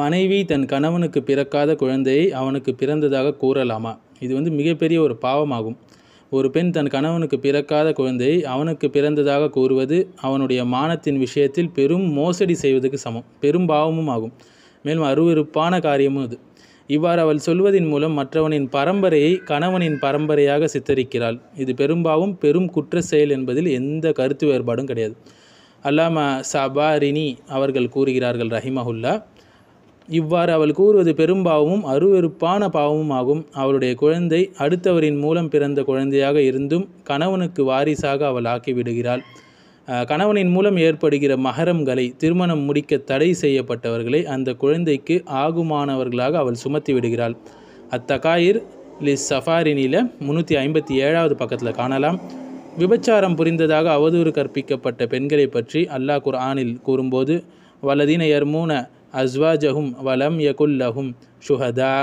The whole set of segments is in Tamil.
மனைவி தன் கணவனுக்கு பிறக்காத குழந்தையை அவனுக்கு பிறந்ததாக கூறலாமா இது வந்து மிகப்பெரிய ஒரு பாவமாகும் ஒரு பெண் தன் கணவனுக்கு பிறக்காத குழந்தையை அவனுக்கு பிறந்ததாக கூறுவது அவனுடைய மானத்தின் விஷயத்தில் பெரும் மோசடி செய்வதற்கு சமம் பெரும் பாவமும் ஆகும் மேலும் அருவறுப்பான காரியமும் அது இவ்வாறு அவள் சொல்வதின் மூலம் மற்றவனின் பரம்பரையை கணவனின் பரம்பரையாக சித்தரிக்கிறாள் இது பெரும்பாவும் பெரும் குற்ற செயல் என்பதில் எந்த கருத்து வேறுபாடும் கிடையாது அல்லாமா சபாரினி அவர்கள் கூறுகிறார்கள் ரஹிமஹுல்லா இவ்வாறு அவள் கூறுவது பெரும் பாவமும் அருவெருப்பான பாவமும் ஆகும் அவளுடைய குழந்தை அடுத்தவரின் மூலம் பிறந்த குழந்தையாக இருந்தும் கணவனுக்கு வாரிசாக அவள் ஆக்கிவிடுகிறாள் கணவனின் மூலம் ஏற்படுகிற மகரம்களை திருமணம் முடிக்க தடை செய்யப்பட்டவர்களை அந்த குழந்தைக்கு ஆகுமானவர்களாக அவள் சுமத்தி விடுகிறாள் அத்தகாயிர் லி சஃபாரினில முன்னூற்றி ஐம்பத்தி ஏழாவது பக்கத்தில் காணலாம் விபச்சாரம் புரிந்ததாக அவதூறு கற்பிக்கப்பட்ட பெண்களை பற்றி அல்லாஹ் குர் ஆனில் கூறும்போது வலதீன யர்மூன அஸ்வாஜஹும் வலம் யகுல்லஹும் ஷுஹதா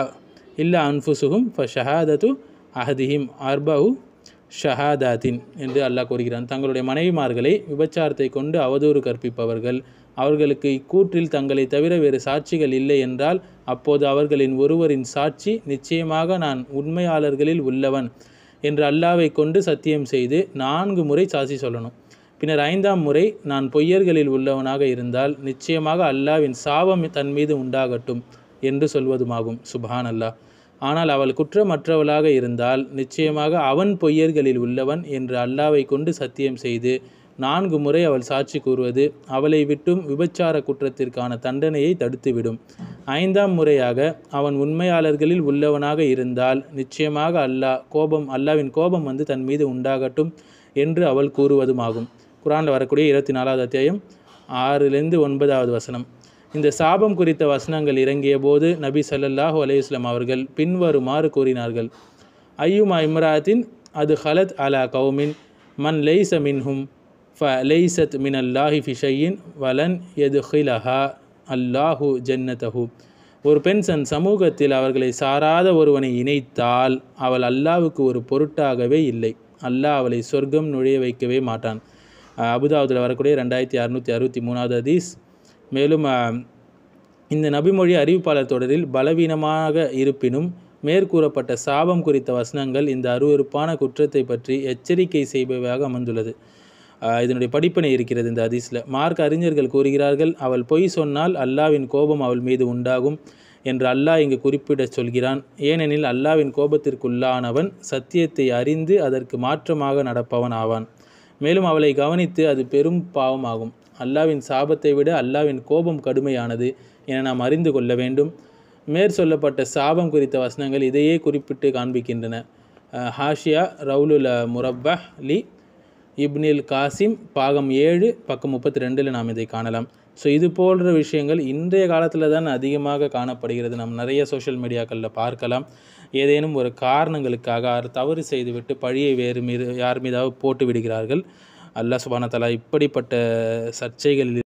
இல்ல அன்ஃபுசுகும் ஃப ஷஹாதத்து அஹதிஹிம் அர்பஹு ஷஹாதாத்தின் என்று அல்லாஹ் கூறுகிறான் தங்களுடைய மனைவிமார்களை விபச்சாரத்தை கொண்டு அவதூறு கற்பிப்பவர்கள் அவர்களுக்கு இக்கூற்றில் தங்களை தவிர வேறு சாட்சிகள் இல்லை என்றால் அப்போது அவர்களின் ஒருவரின் சாட்சி நிச்சயமாக நான் உண்மையாளர்களில் உள்ளவன் என்று அல்லாவை கொண்டு சத்தியம் செய்து நான்கு முறை சாட்சி சொல்லணும் பின்னர் ஐந்தாம் முறை நான் பொய்யர்களில் உள்ளவனாக இருந்தால் நிச்சயமாக அல்லாவின் சாபம் தன் மீது உண்டாகட்டும் என்று சொல்வதுமாகும் சுபான் அல்லா ஆனால் அவள் குற்றமற்றவளாக இருந்தால் நிச்சயமாக அவன் பொய்யர்களில் உள்ளவன் என்று அல்லாவை கொண்டு சத்தியம் செய்து நான்கு முறை அவள் சாட்சி கூறுவது அவளை விட்டும் விபச்சார குற்றத்திற்கான தண்டனையை தடுத்துவிடும் ஐந்தாம் முறையாக அவன் உண்மையாளர்களில் உள்ளவனாக இருந்தால் நிச்சயமாக அல்லாஹ் கோபம் அல்லாவின் கோபம் வந்து தன் மீது உண்டாகட்டும் என்று அவள் கூறுவதுமாகும் குரானில் வரக்கூடிய இருபத்தி நாலாவது அத்தியாயம் ஆறுலேருந்து ஒன்பதாவது வசனம் இந்த சாபம் குறித்த வசனங்கள் இறங்கிய போது நபி சல்லல்லாஹு அலையுஸ்லாம் அவர்கள் பின்வருமாறு கூறினார்கள் ஐயுமா இம்ராத்தின் அது ஹலத் அலா கவுமின் மன் லெய்ச மின்ஹும் ஃப லெய்சத் மின் அல்லாஹி ஃபிஷையின் வலன் எது ஹிலஹா அல்லாஹு ஜென்னதஹு ஒரு பெண் சன் சமூகத்தில் அவர்களை சாராத ஒருவனை இணைத்தால் அவள் அல்லாவுக்கு ஒரு பொருட்டாகவே இல்லை அல்லாஹ் அவளை சொர்க்கம் நுழைய வைக்கவே மாட்டான் அபுதாபுதில் வரக்கூடிய ரெண்டாயிரத்தி அறுநூற்றி அறுபத்தி மூணாவது ஹதீஸ் மேலும் இந்த நபிமொழி அறிவிப்பாளர் தொடரில் பலவீனமாக இருப்பினும் மேற்கூறப்பட்ட சாபம் குறித்த வசனங்கள் இந்த அருவறுப்பான குற்றத்தை பற்றி எச்சரிக்கை செய்பவையாக அமைந்துள்ளது இதனுடைய படிப்பனை இருக்கிறது இந்த ஹதீஸில் மார்க் அறிஞர்கள் கூறுகிறார்கள் அவள் பொய் சொன்னால் அல்லாவின் கோபம் அவள் மீது உண்டாகும் என்று அல்லாஹ் இங்கு குறிப்பிட சொல்கிறான் ஏனெனில் அல்லாவின் கோபத்திற்குள்ளானவன் சத்தியத்தை அறிந்து அதற்கு மாற்றமாக நடப்பவன் ஆவான் மேலும் அவளை கவனித்து அது பெரும் பாவமாகும் அல்லாவின் சாபத்தை விட அல்லாவின் கோபம் கடுமையானது என நாம் அறிந்து கொள்ள வேண்டும் மேற் சொல்லப்பட்ட சாபம் குறித்த வசனங்கள் இதையே குறிப்பிட்டு காண்பிக்கின்றன ஹாஷியா ரவுலுல முரப்பா லி இப்னில் காசிம் பாகம் ஏழு பக்கம் முப்பத்தி ரெண்டில் நாம் இதை காணலாம் ஸோ இது போன்ற விஷயங்கள் இன்றைய காலத்தில் தான் அதிகமாக காணப்படுகிறது நம்ம நிறைய சோஷியல் மீடியாக்களில் பார்க்கலாம் ஏதேனும் ஒரு காரணங்களுக்காக தவறு செய்துவிட்டு பழியை வேறு மீது யார் மீதாவது போட்டு விடுகிறார்கள் அல்லா சுபானத்தலா இப்படிப்பட்ட சர்ச்சைகளில்